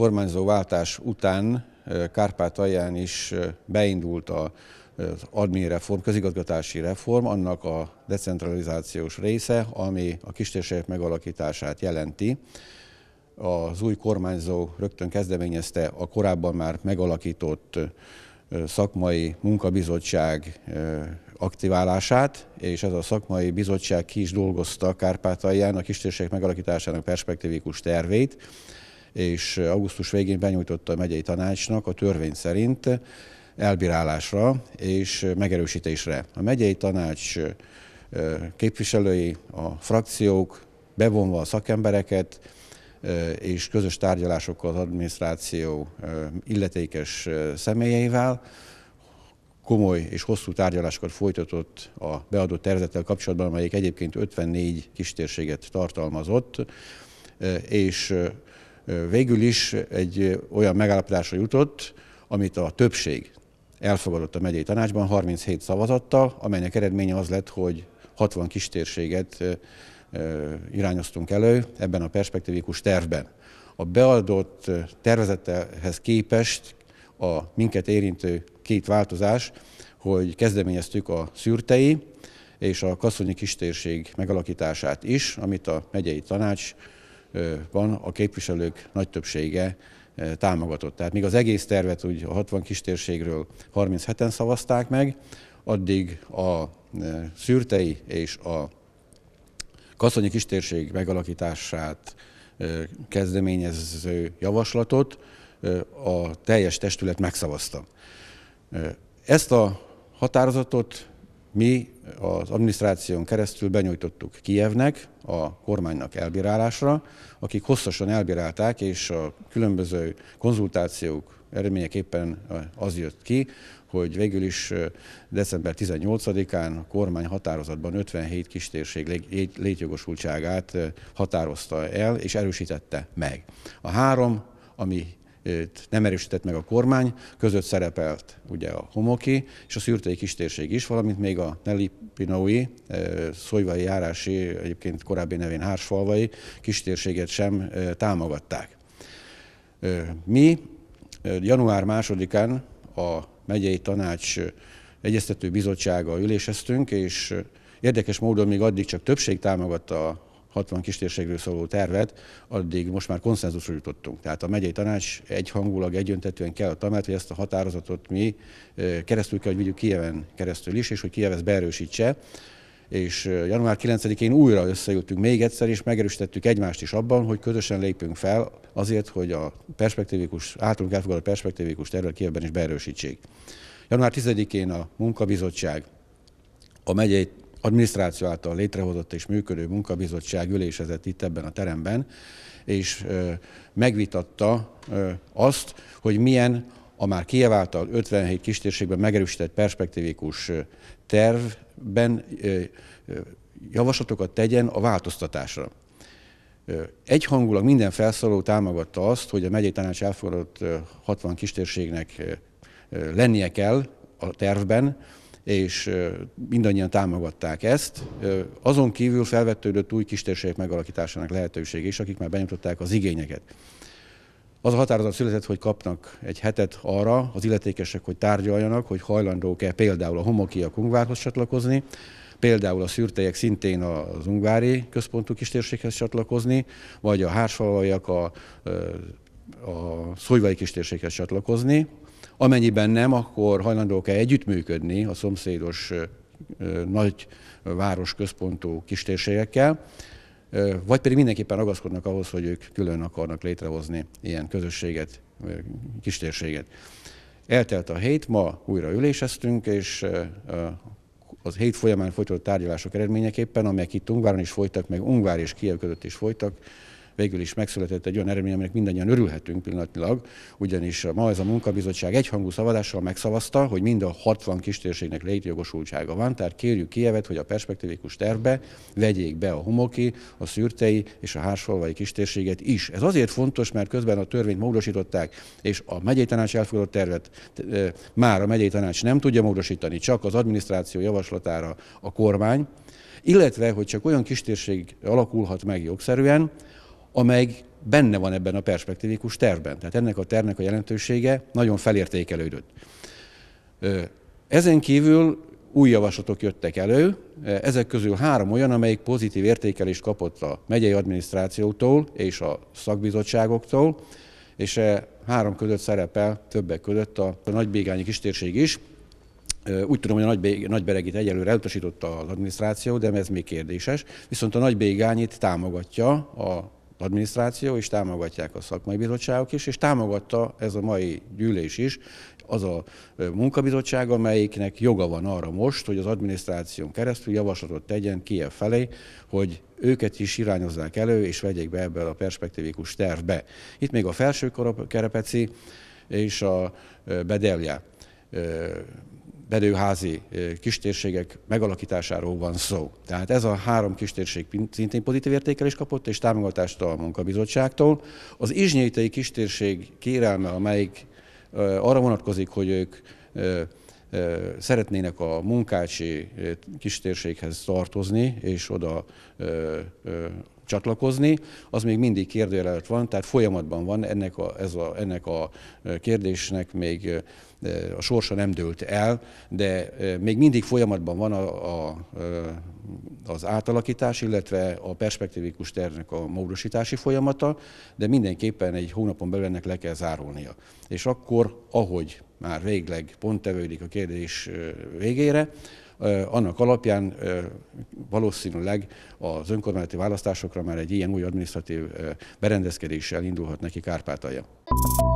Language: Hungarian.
kormányzóváltás után Kárpátalján is beindult a admin reform, közigazgatási reform, annak a decentralizációs része, ami a kistérségek megalakítását jelenti. Az új kormányzó rögtön kezdeményezte a korábban már megalakított szakmai munkabizottság aktiválását, és ez a szakmai bizottság ki is dolgozta Kárpátalján a kistérségek megalakításának perspektívikus tervét, és augusztus végén benyújtotta a megyei tanácsnak a törvény szerint elbírálásra és megerősítésre. A megyei tanács képviselői, a frakciók bevonva a szakembereket, és közös tárgyalásokkal az adminisztráció illetékes személyeivel komoly és hosszú tárgyalásokat folytatott a beadott tervezettel kapcsolatban, amelyik egyébként 54 kistérséget tartalmazott, és végül is egy olyan megállapodásra jutott, amit a többség elfogadott a megyei tanácsban 37 szavazattal, amelynek eredménye az lett, hogy 60 kistérséget irányoztunk elő ebben a perspektívikus tervben. A beadott tervezetehez képest a minket érintő két változás, hogy kezdeményeztük a szürtei és a kaszonyi kistérség megalakítását is, amit a megyei tanács van a képviselők nagy többsége támogatott. Tehát míg az egész tervet úgy a 60 kistérségről 37-en szavazták meg, addig a szürtei és a kasszonyi kistérség megalakítását kezdeményező javaslatot a teljes testület megszavazta. Ezt a határozatot mi az adminisztráción keresztül benyújtottuk Kijevnek, a kormánynak elbírálásra, akik hosszasan elbírálták, és a különböző konzultációk eredményeképpen az jött ki, hogy végül is december 18-án a kormány határozatban 57 kistérség létjogosultságát határozta el és erősítette meg. A három, ami nem erősített meg a kormány, között szerepelt ugye a homoki és a szürtei kistérség is, valamint még a Nelipinói szolyvai járási, egyébként korábbi nevén hársfalvai kistérséget sem támogatták. Mi január másodikán a megyei tanács egyeztető bizottsága üléseztünk, és érdekes módon még addig csak többség támogatta 60 kistérségről szóló tervet, addig most már konszenzusra jutottunk. Tehát a megyei tanács egyhangulag, egyöntetően kell a tanács, hogy ezt a határozatot mi keresztül kell, hogy vigyük Kieven keresztül is, és hogy Kiev ezt beerősítse és január 9-én újra összejöttünk még egyszer, és megerősítettük egymást is abban, hogy közösen lépünk fel azért, hogy a perspektívikus, általunk elfogadott perspektívikus tervet Kievben is beerősítsék. Január 10-én a munkabizottság a megyei adminisztráció által létrehozott és működő munkabizottság ülésezett itt ebben a teremben, és megvitatta azt, hogy milyen a már kieváltal 57 kistérségben megerősített perspektívikus tervben javaslatokat tegyen a változtatásra. Egyhangulag minden felszóló támogatta azt, hogy a megyei tanács elfogadott 60 kistérségnek lennie kell a tervben, és mindannyian támogatták ezt. Azon kívül felvetődött új kistérségek megalakításának lehetőség is, akik már benyújtották az igényeket. Az a határozat született, hogy kapnak egy hetet arra az illetékesek, hogy tárgyaljanak, hogy hajlandók-e például a homokia Kungvárhoz csatlakozni, például a szürtejek szintén az ungvári központú kistérséghez csatlakozni, vagy a hársfalvaiak a a szolyvaikis kistérséghez csatlakozni, amennyiben nem, akkor hajlandók-e együttműködni a szomszédos nagy városközpontú kistérségekkel, vagy pedig mindenképpen ragaszkodnak ahhoz, hogy ők külön akarnak létrehozni ilyen közösséget, kistérséget. Eltelt a hét, ma újra üléseztünk, és az hét folyamán folytatott tárgyalások eredményeképpen, amelyek itt Ungváron is folytak, meg Ungvár és Kiev között is folytak, végül is megszületett egy olyan eredmény, aminek mindannyian örülhetünk pillanatnyilag, ugyanis ma ez a munkabizottság egyhangú szavazással megszavazta, hogy mind a 60 kistérségnek létjogosultsága van, tehát kérjük Kievet, hogy a perspektívikus tervbe vegyék be a homoki, a szürtei és a hársfalvai kistérséget is. Ez azért fontos, mert közben a törvényt módosították, és a megyei tanács elfogadott tervet e, már a megyei tanács nem tudja módosítani, csak az adminisztráció javaslatára a kormány, illetve hogy csak olyan kistérség alakulhat meg jogszerűen, amely benne van ebben a perspektívikus tervben. Tehát ennek a tervnek a jelentősége nagyon felértékelődött. Ezen kívül új javaslatok jöttek elő, ezek közül három olyan, amelyik pozitív értékelést kapott a megyei adminisztrációtól és a szakbizottságoktól, és három között szerepel többek között a nagybégányi kistérség is. Úgy tudom, hogy a nagyberegit egyelőre elutasította az adminisztráció, de ez még kérdéses. Viszont a nagybégányit támogatja a adminisztráció, és támogatják a szakmai bizottságok is, és támogatta ez a mai gyűlés is, az a munkabizottság, amelyiknek joga van arra most, hogy az adminisztráción keresztül javaslatot tegyen Kiev felé, hogy őket is irányozzák elő, és vegyék be ebbe a perspektívikus tervbe. Itt még a felső kerepeci és a bedelje bedőházi kistérségek megalakításáról van szó. Tehát ez a három kistérség szintén pozitív értékelést kapott, és támogatást a munkabizottságtól. Az izsnyétei kistérség kérelme, amelyik arra vonatkozik, hogy ők szeretnének a munkácsi kistérséghez tartozni, és oda csatlakozni, az még mindig kérdőjel előtt van, tehát folyamatban van ennek a, ez a, ennek a kérdésnek még a sorsa nem dőlt el, de még mindig folyamatban van a, a, az átalakítás, illetve a perspektívikus tervnek a módosítási folyamata, de mindenképpen egy hónapon belül ennek le kell zárulnia. És akkor, ahogy már végleg pont tevődik a kérdés végére, annak alapján valószínűleg az önkormányzati választásokra már egy ilyen új adminisztratív berendezkedéssel indulhat neki Kárpátalja.